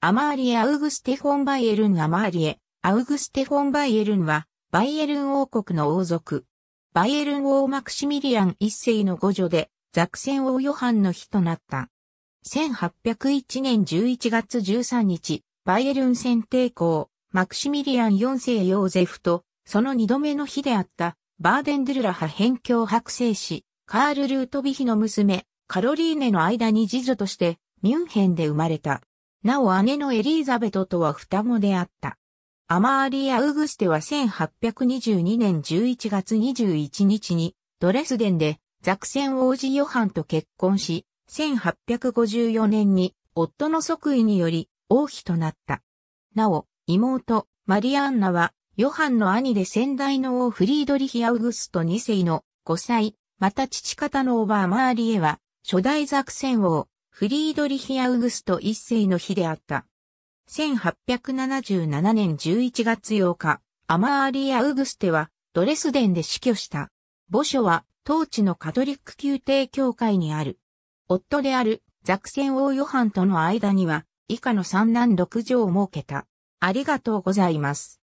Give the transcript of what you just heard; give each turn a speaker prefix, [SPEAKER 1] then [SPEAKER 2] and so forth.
[SPEAKER 1] アマーリエ・アウグステ・フォン・バイエルン・アマーリエ、アウグステ・フォン・バイエルンは、バイエルン
[SPEAKER 2] 王国の王族。バイエルン王マクシミリアン一世の御女で、ザクセン王ヨハンの日となった。1801年11月13日、バイエルン選定校、マクシミリアン四世ヨーゼフと、その二度目の日であった、バーデンドゥルラ派辺境白生氏、カール・ルートビヒの娘、カロリーネの間に次女として、ミュンヘンで生まれた。なお姉のエリーザベトとは双子であった。アマーリア・ウグステは1822年11月21日にドレスデンでザクセン王子ヨハンと結婚し、1854年に夫の即位により王妃となった。なお、妹、マリアンナは、ヨハンの兄で先代の王フリードリヒ・アウグスト2世の5歳、また父方のオバーマーリエは、初代ザクセン王、フリードリヒ・アウグスト一世の日であった。1877年11月8日、アマーリアウグステはドレスデンで死去した。墓所は当地のカトリック宮廷教会にある。夫であるザクセン王ヨハンとの間には以下の三男六
[SPEAKER 1] 女を設けた。ありがとうございます。